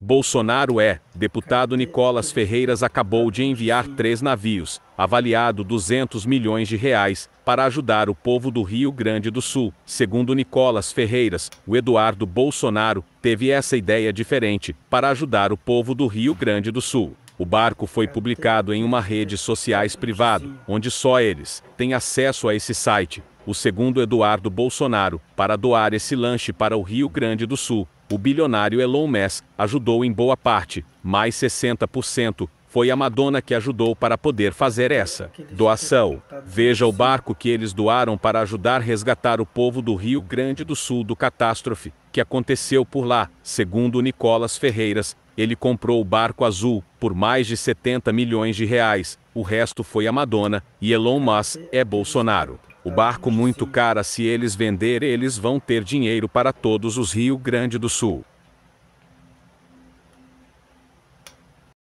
Bolsonaro é, deputado Nicolas Ferreiras acabou de enviar três navios, avaliado 200 milhões de reais, para ajudar o povo do Rio Grande do Sul. Segundo Nicolas Ferreiras, o Eduardo Bolsonaro teve essa ideia diferente para ajudar o povo do Rio Grande do Sul. O barco foi publicado em uma rede sociais privado, onde só eles têm acesso a esse site, o segundo Eduardo Bolsonaro, para doar esse lanche para o Rio Grande do Sul. O bilionário Elon Musk ajudou em boa parte, mais 60%, foi a Madonna que ajudou para poder fazer essa doação. Veja o barco que eles doaram para ajudar a resgatar o povo do Rio Grande do Sul do catástrofe que aconteceu por lá. Segundo Nicolas Ferreiras, ele comprou o barco azul por mais de 70 milhões de reais. O resto foi a Madonna e Elon Musk é Bolsonaro. O barco muito cara se eles vender eles vão ter dinheiro para todos os Rio Grande do Sul.